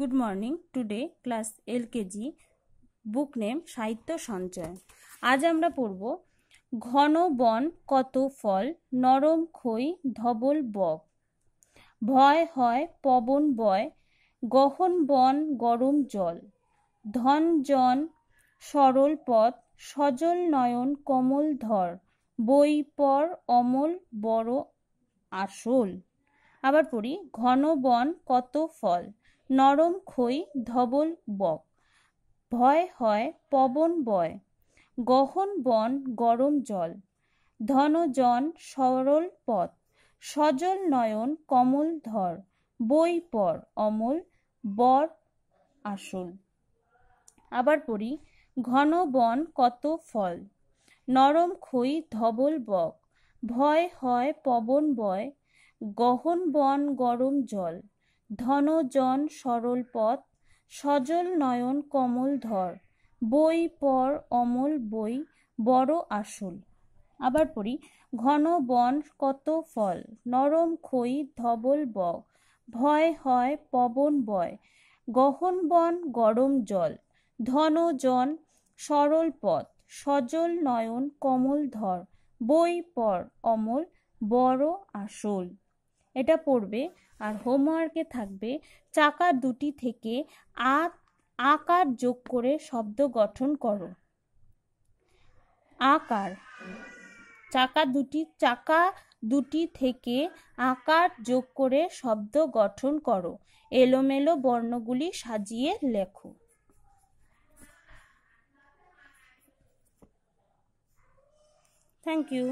good morning today class LKG book name Sahitya Sanchay আজ আমরা পড়ব ঘন বন কত ফল নরম খই ধবল বক ভয় হয় পবন বয় গহন বন গরম জল ধন জন সরল পথ সজল নয়ন কমল ধর বই পর অমল বড় আসল আবার পড়ি ঘন বন কত ফল নরম খই ধবল বক ভয় হয় পবন বয় গহন বন গরম জল ধনজন সরল পথ সজল নয়ন কমল ধর বই পর অমল বর আসল আবার পড়ি ঘন বন কত ফল নরম খই ধবল বক ভয় হয় পবন বয় গহন বন গরম জল ধনজন সরল পথ সজল নয়ন কমল ধর বই পর অমল বই বড় আসল আবার পড়ি ঘন বন কত ফল নরম খই ধবল বক ভয় হয় পবন বয় গহন বন গরম জল ধন জন সরল পথ সজল নয়ন কমল ধর বই পর অমল বড় আসল এটা পড়বে আর হোমওয়ার্কে থাকবে চাকা দুটি থেকে আ আকার যোগ করে শব্দ গঠন করো আকার চাকা দুটি চাকা দুটি থেকে আকার যোগ করে শব্দ গঠন করো এলোমেলো বর্ণগুলি সাজিয়ে লেখো থ্যাংক ইউ